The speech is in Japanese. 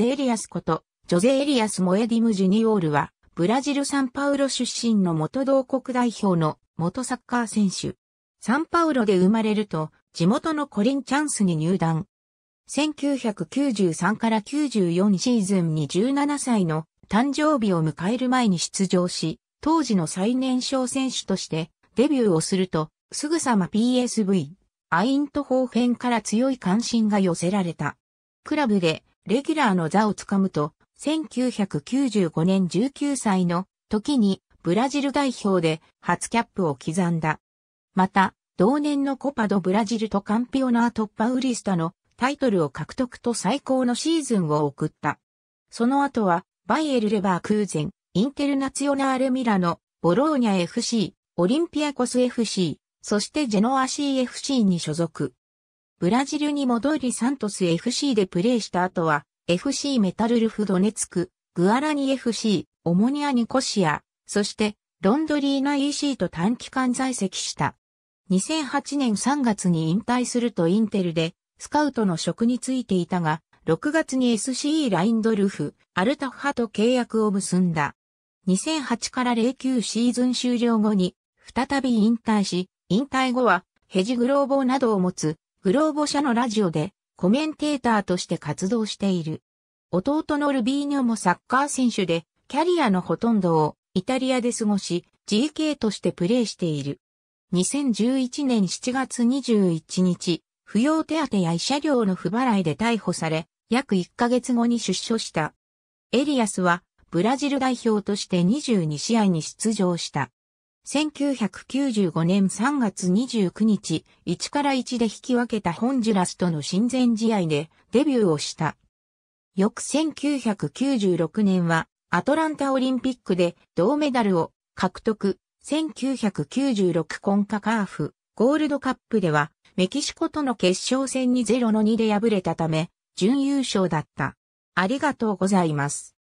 ゼエリアスこと、ジョゼエリアス・モエディム・ジュニオールは、ブラジル・サンパウロ出身の元同国代表の元サッカー選手。サンパウロで生まれると、地元のコリンチャンスに入団。1993から94シーズンに17歳の誕生日を迎える前に出場し、当時の最年少選手としてデビューをすると、すぐさま PSV、アイントホーフェンから強い関心が寄せられた。クラブでレギュラーの座をつかむと、1995年19歳の時にブラジル代表で初キャップを刻んだ。また、同年のコパドブラジルとカンピオナートッパウリスタのタイトルを獲得と最高のシーズンを送った。その後は、バイエル・レバークーゼン、インテルナツヨナーレ・ミラノ、ボローニャ FC、オリンピアコス FC、そしてジェノア CFC に所属。ブラジルに戻りサントス FC でプレーした後は、FC メタルルフドネツク、グアラニ FC、オモニアニコシア、そしてロンドリーナ EC と短期間在籍した。2008年3月に引退するとインテルでスカウトの職に就いていたが、6月に SCE ラインドルフ、アルタフ派と契約を結んだ。2008から09シーズン終了後に再び引退し、引退後はヘジグローボーなどを持つグローボ社のラジオでコメンテーターとして活動している。弟のルビーニョもサッカー選手で、キャリアのほとんどをイタリアで過ごし、GK としてプレーしている。2011年7月21日、扶養手当や医者料の不払いで逮捕され、約1ヶ月後に出所した。エリアスは、ブラジル代表として22試合に出場した。1995年3月29日、1から1で引き分けたホンジュラスとの親善試合でデビューをした。翌1996年は、アトランタオリンピックで銅メダルを獲得。1996コンカカーフゴールドカップではメキシコとの決勝戦に0の2で敗れたため準優勝だった。ありがとうございます。